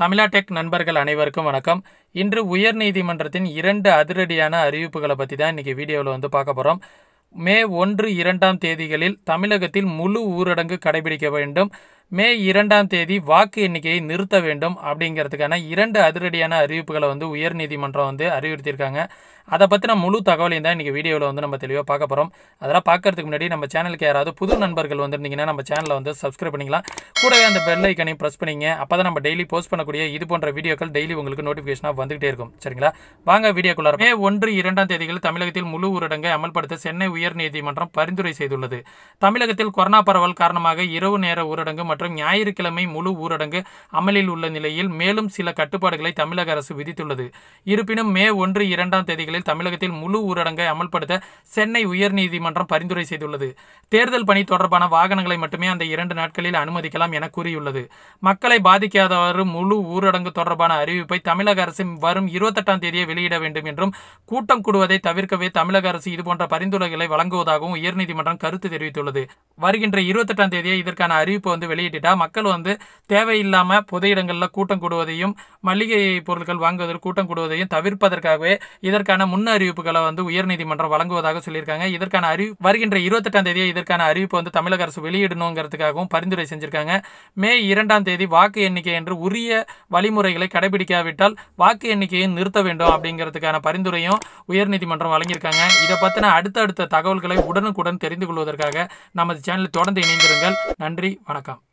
தமிழா டெக் நண்பர்கள் அனைவருக்கும் வணக்கம் இன்று உயர் நீதிமன்றத்தின் இரண்டு அதிரடியான அறிவிப்புகளை பற்றி தான் இன்றைக்கி வீடியோவில் வந்து பார்க்க போகிறோம் மே ஒன்று இரண்டாம் தேதிகளில் தமிழகத்தில் முழு ஊரடங்கு கடைபிடிக்க வேண்டும் மே இரண்டாம் தேதி வாக்கு எண்ணிக்கையை நிறுத்த வேண்டும் அப்படிங்கிறதுக்கான இரண்டு அதிரடியான அறிவிப்புகளை வந்து உயர்நீதிமன்றம் வந்து அறிவுறுத்தியிருக்காங்க அதை பற்றின முழு தகவலையும் தான் இன்றைக்கி வீடியோவில் வந்து நம்ம தெளிவாக பார்க்க போகிறோம் அதெல்லாம் பார்க்கறதுக்கு முன்னாடி நம்ம சேனலுக்கு யாராவது புது நண்பர்கள் வந்துருந்தீங்கன்னா நம்ம சேனலை வந்து சப்ஸ்கிரைப் பண்ணிக்கலாம் கூடவே அந்த பெல் ஐக்கனையும் ப்ரெஸ் பண்ணிங்க அப்போ தான் நம்ம டெய்லி போஸ்ட் பண்ணக்கூடிய இது போன்ற வீடியோக்கள் டெய்லி உங்களுக்கு நோட்டிஃபிகேஷனாக வந்துகிட்டே இருக்கும் சரிங்களா வாங்க வீடியோக்குள்ள மே ஒன்று இரண்டாம் தேதிகள் தமிழகத்தில் முழு ஊரடங்கை அமல்படுத்த சென்னை உயர்நீதிமன்றம் பரிந்துரை செய்துள்ளது தமிழகத்தில் கொரோனா பரவல் காரணமாக இரவு நேர ஊரடங்கு மற்றும் ஞாயிற்றுக்கிழமை முழு ஊரடங்கு அமலில் உள்ள நிலையில் மேலும் சில கட்டுப்பாடுகளை தமிழக அரசு விதித்துள்ளது இருப்பினும் மே ஒன்று இரண்டாம் தேதிகளில் தமிழகத்தில் முழு ஊரடங்கை அமல்படுத்த சென்னை உயர்நீதிமன்றம் பரிந்துரை செய்துள்ளது தேர்தல் பணி தொடர்பான வாகனங்களை மட்டுமே அந்த இரண்டு நாட்களில் அனுமதிக்கலாம் என கூறியுள்ளது மக்களை பாதிக்காதவாறு முழு ஊரடங்கு தொடர்பான அறிவிப்பை தமிழக அரசு வரும் இருபத்தெட்டாம் தேதியை வெளியிட வேண்டும் என்றும் கூட்டம் கூடுவதை தவிர்க்கவே தமிழக அரசு இதுபோன்ற பரிந்துரைகளை வழங்குவதாகவும் உயர்நீதிமன்றம் கருத்து தெரிவித்துள்ளது வருகின்ற இருபத்தெட்டாம் தேதியை இதற்கான அறிவிப்பு வந்து வெளியிட தலையிட்டுட்டா மக்கள் வந்து தேவையில்லாமல் பொது இடங்களில் கூட்டம் கூடுவதையும் மளிகை பொருட்கள் வாங்குவதில் கூட்டம் கூடுவதையும் தவிர்ப்பதற்காகவே இதற்கான முன் அறிவிப்புகளை வந்து உயர்நீதிமன்றம் வழங்குவதாக சொல்லியிருக்காங்க இதற்கான அறிவி வருகின்ற இருபத்தெட்டாம் தேதியை இதற்கான அறிவிப்பு வந்து தமிழக அரசு வெளியிடணுங்கிறதுக்காகவும் பரிந்துரை செஞ்சுருக்காங்க மே இரண்டாம் தேதி வாக்கு எண்ணிக்கை என்று உரிய வழிமுறைகளை கடைபிடிக்காவிட்டால் வாக்கு எண்ணிக்கையை நிறுத்த வேண்டும் அப்படிங்கிறதுக்கான பரிந்துரையும் உயர்நீதிமன்றம் வழங்கியிருக்காங்க இதை பற்றின அடுத்தடுத்த தகவல்களை உடனுக்குடன் தெரிந்து கொள்வதற்காக நமது சேனல் தொடர்ந்து இணைந்திருங்கள் நன்றி வணக்கம்